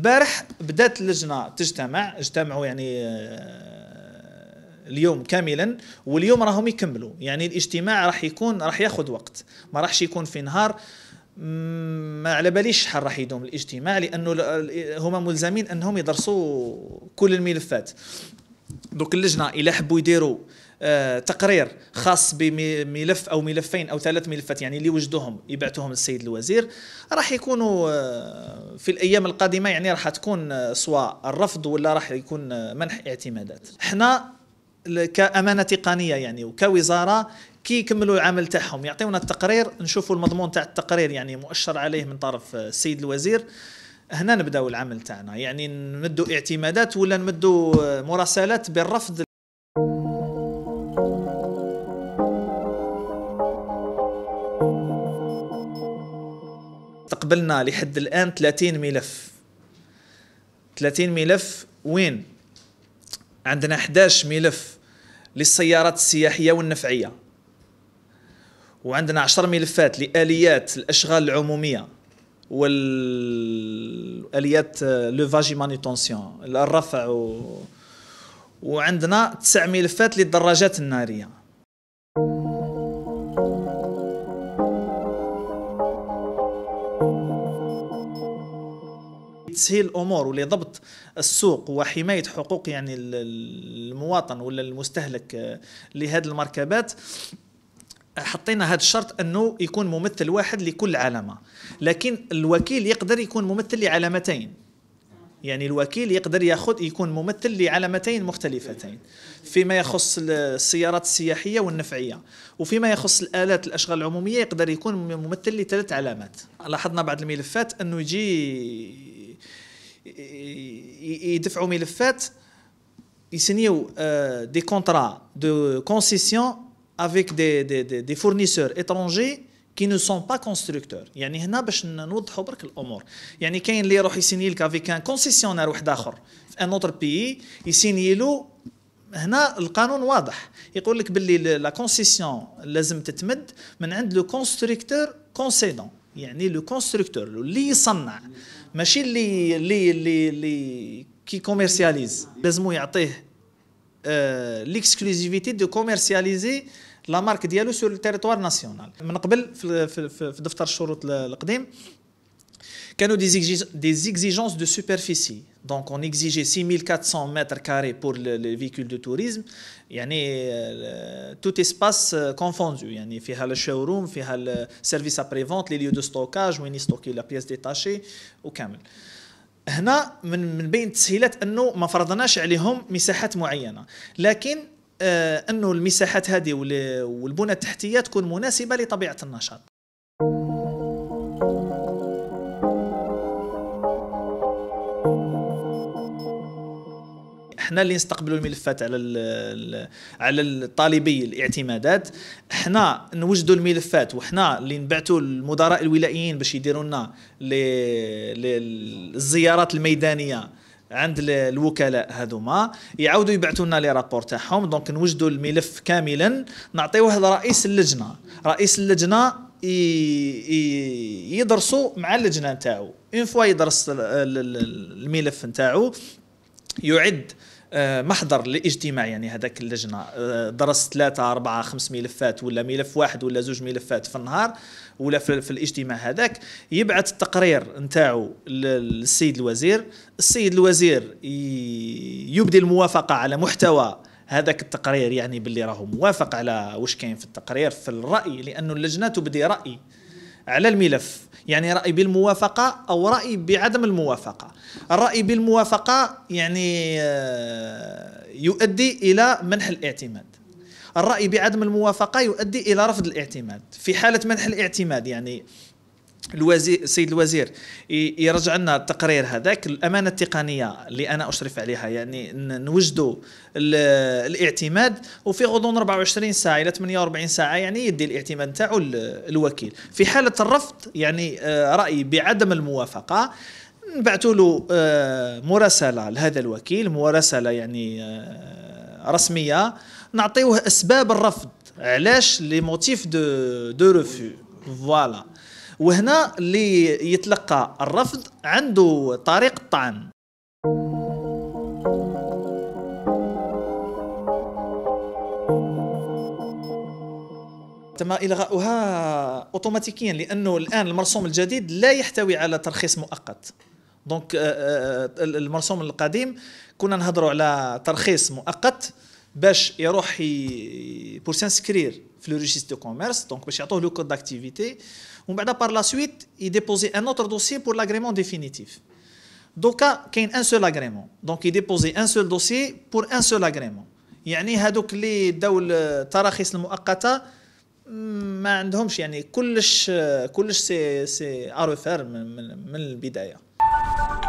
البارح بدات اللجنه تجتمع اجتمعوا يعني آه، اليوم كاملا واليوم راهم يكملوا يعني الاجتماع راح يكون راح ياخذ وقت ما راحش يكون في نهار ما على باليش شحال راح يدوم الاجتماع لانه هما ملزمين انهم يدرسوا كل الملفات دوك اللجنه الا حبوا يديروا آه، تقرير خاص بملف او ملفين او ثلاث ملفات يعني اللي وجدوهم يبعثوهم للسيد الوزير راح يكونوا آه، في الايام القادمه يعني راح تكون آه، سواء الرفض ولا راح يكون منح اعتمادات احنا كامانه تقنيه يعني وكوزاره كي يكملوا العمل تاعهم يعطيونا التقرير نشوفوا المضمون تاع التقرير يعني مؤشر عليه من طرف السيد الوزير هنا نبداو العمل تاعنا يعني نمدوا اعتمادات ولا نمدوا مراسلات بالرفض استقبلنا لحد الآن 30 ملف 30 ملف وين عندنا 11 ملف للسيارات السياحية والنفعية وعندنا 10 ملفات لآليات الأشغال العمومية والآليات آه، لو فاجي مانيتونسيون الرفع و... وعندنا 9 ملفات للدراجات النارية لتسهيل الامور ولضبط السوق وحمايه حقوق يعني المواطن ولا المستهلك آه، لهذه المركبات حطينا هذا الشرط انه يكون ممثل واحد لكل علامه لكن الوكيل يقدر يكون ممثل لعلامتين يعني الوكيل يقدر ياخذ يكون ممثل لعلامتين مختلفتين فيما يخص السيارات السياحيه والنفعيه وفيما يخص الالات الاشغال العموميه يقدر يكون ممثل لثلاث علامات لاحظنا بعض الملفات انه يجي يدفعوا ملفات يسنيو دي كونترا دو كونسيسيون افيك دي دي دي, فورنيسور اترونجي كي نو سون با كونستركتور يعني هنا باش نوضحوا برك الامور يعني كاين اللي يروح يسيني لك افيك ان كونسيسيونير واحد اخر في ان اوتر بيي يسيني له هنا القانون واضح يقول لك باللي لا كونسيسيون لازم تتمد من عند لو كونستركتور كونسيدون يعني لو كونستركتور اللي يصنع ماشي اللي اللي اللي, اللي كي كوميرسياليز لازمو يعطيه ليكسكلوزيفيتي دو كوميرسياليزي لا مارك ديالو سور التيريتوار ناسيونال من قبل في, في, في دفتر الشروط القديم a des, exigences de superficie. Donc, on exigeait 6400 mètres carrés pour le véhicules de tourisme. Euh, tout espace euh, confondu. يعني, le showroom, le euh, service après-vente, les lieux de stockage, on stocke la pièce détachée, وكامل. هنا من من بين التسهيلات انه ما فرضناش عليهم مساحات معينه لكن انه المساحات هذه والبنى التحتيه تكون مناسبه لطبيعه النشاط حنا اللي نستقبلوا الملفات على على الطالبي الاعتمادات حنا نوجدوا الملفات وحنا اللي نبعثوا المدراء الولائيين باش يديروا لنا الزيارات الميدانيه عند الوكلاء هذوما يعاودوا يبعثوا لنا لي رابور تاعهم دونك نوجدوا الملف كاملا نعطيوه لرئيس اللجنه رئيس اللجنه يدرسوا مع اللجنه نتاعو اون فوا يدرس الملف نتاعو يعد آه، محضر لاجتماع يعني هذاك اللجنه آه، درست ثلاثه اربعه خمس ملفات ولا ملف واحد ولا زوج ملفات في النهار ولا في, في الاجتماع هذاك يبعث التقرير نتاعو للسيد الوزير السيد الوزير يبدي الموافقه على محتوى هذاك التقرير يعني باللي راهو موافق على واش كاين في التقرير في الراي لانه اللجنه تبدي راي على الملف يعني رأي بالموافقة أو رأي بعدم الموافقة الرأي بالموافقة يعني آه، يؤدي إلى منح الاعتماد الرأي بعدم الموافقة يؤدي إلى رفض الاعتماد في حالة منح الاعتماد يعني الوزير السيد الوزير يرجع لنا التقرير هذاك الامانه التقنيه اللي انا اشرف عليها يعني نوجدوا الاعتماد وفي غضون 24 ساعه الى 48 ساعه يعني يدي الاعتماد نتاعو الوكيل في حاله الرفض يعني آه، راي بعدم الموافقه نبعثوا له آه، مراسله لهذا الوكيل مراسله يعني آه، رسميه نعطيوه اسباب الرفض علاش لي موتيف دو دو فوالا وهنا اللي يتلقى الرفض عنده طريق الطعن تم الغاؤها اوتوماتيكيا لانه الان المرسوم الجديد لا يحتوي على ترخيص مؤقت دونك euh, euh, euh, المرسوم القديم كنا نهضروا على ترخيص مؤقت باش يروح بور سانسكرير في لو ريجيست دو كوميرس دونك باش يعطوه لو كود داكتيفيتي ومن بعد بار لا سويت يديبوزي ان اوتر دوسي بور لاغريمون ديفينيتيف دوكا كاين ان سول اغريمون دونك يديبوزي ان سول دوسي بور ان سول اغريمون يعني هذوك اللي داو التراخيص المؤقته ما عندهمش يعني كلش كلش سي سي ارو من, من, من البدايه